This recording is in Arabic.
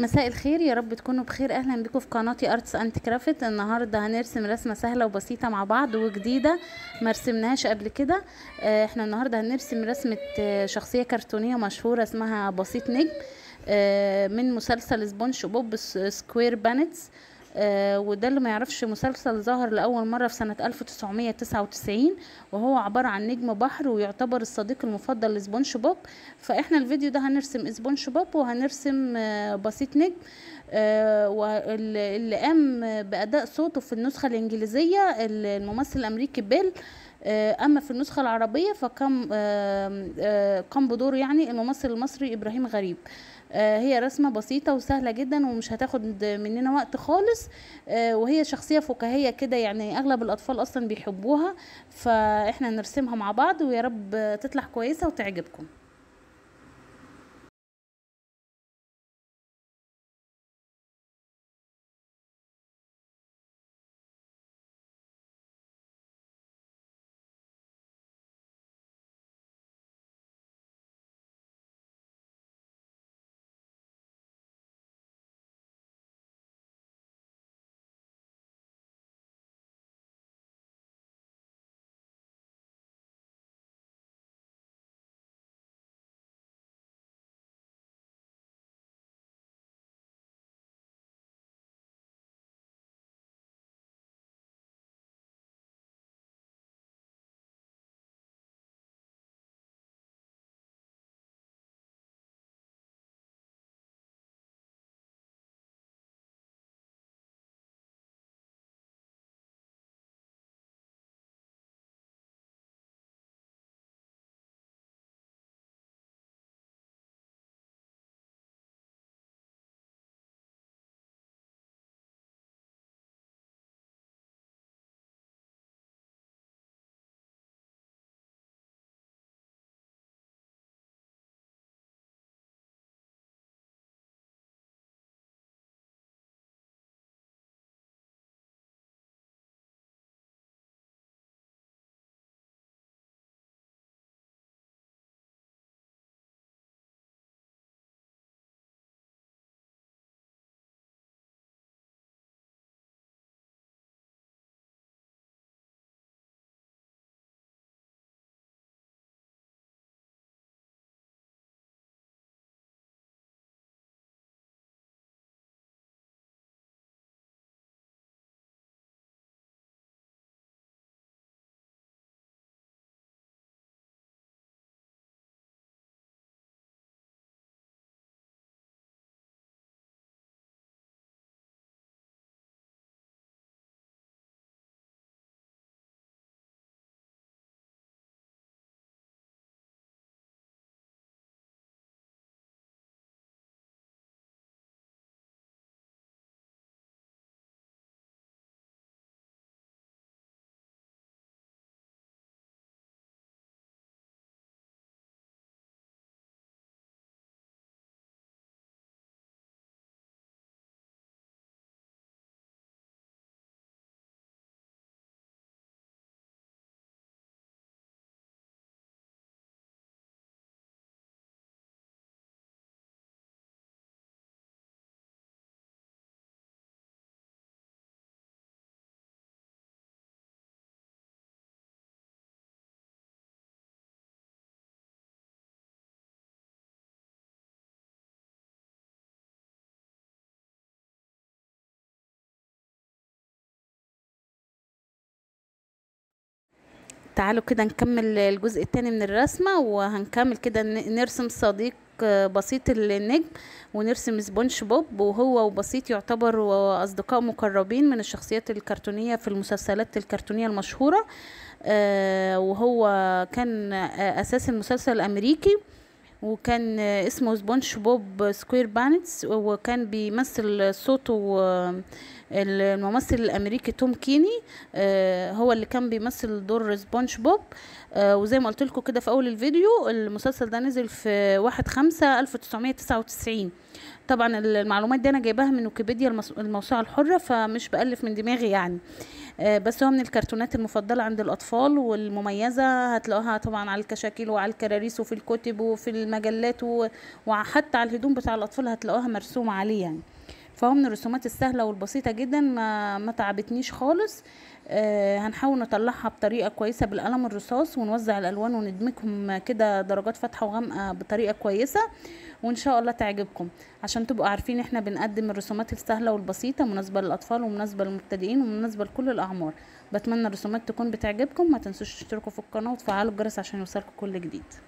مساء الخير يا رب تكونوا بخير اهلا بكم في قناتي ارتس اند كرافت النهارده هنرسم رسمه سهله وبسيطه مع بعض وجديده ما رسمناهاش قبل كده آه، احنا النهارده هنرسم رسمه آه، شخصيه كرتونيه مشهوره اسمها بسيط نجم آه، من مسلسل سبونج بوب سكوير بانتس آه، وده اللي ما يعرفش مسلسل ظهر لأول مرة في سنة 1999 وهو عبارة عن نجم بحر ويعتبر الصديق المفضل لسبونش بوب فإحنا الفيديو ده هنرسم سبونش بوب وهنرسم آه، بسيط نجم آه، واللي قام بأداء صوته في النسخة الإنجليزية الممثل الأمريكي بيل اما في النسخه العربيه فكان قام بدور يعني الممثل المصري ابراهيم غريب آه، هي رسمة بسيطة وسهلة جدا ومش هتاخد مننا وقت خالص آه، وهي شخصية فكاهية كده يعني اغلب الاطفال اصلا بيحبوها فاحنا نرسمها مع بعض ويا رب تطلع كويسة وتعجبكم تعالوا كده نكمل الجزء الثاني من الرسمة وهنكمل كده نرسم صديق آه، بسيط النجم ونرسم سبونج بوب وهو وبسيط يعتبر أصدقاء مقربين من الشخصيات الكرتونية في المسلسلات الكرتونية المشهورة آه، وهو كان أساس المسلسل الأمريكي وكان اسمه سبونج بوب سكوير بانتس وكان بيمثل صوته آه، الممثل الامريكي توم كيني آه، هو اللي كان بيمثل دور سبونج بوب آه، وزي ما قلت لكم كده في اول الفيديو المسلسل ده نزل في واحد خمسة الف تسعمية تسعة وتسعين طبعا المعلومات دي انا جايباها من ويكيبيديا الموسوعه الحره فمش بالف من دماغي يعني آه، بس هو من الكرتونات المفضله عند الاطفال والمميزه هتلاقوها طبعا على الكشاكيل وعلى الكراريس وفي الكتب وفي المجلات وحتى على الهدوم بتاع الاطفال هتلاقوها مرسومه عليه يعني فهو من الرسومات السهله والبسيطه جدا ما ما تعبتنيش خالص آه هنحاول نطلعها بطريقه كويسه بالقلم الرصاص ونوزع الالوان وندمجهم كده درجات فاتحه وغامقه بطريقه كويسه وان شاء الله تعجبكم عشان تبقوا عارفين احنا بنقدم الرسومات السهله والبسيطه مناسبه للاطفال ومناسبه للمبتدئين ومناسبه لكل الاعمار بتمنى الرسومات تكون بتعجبكم ما تنسوش تشتركوا في القناه وتفعلوا الجرس عشان يوصلكم كل جديد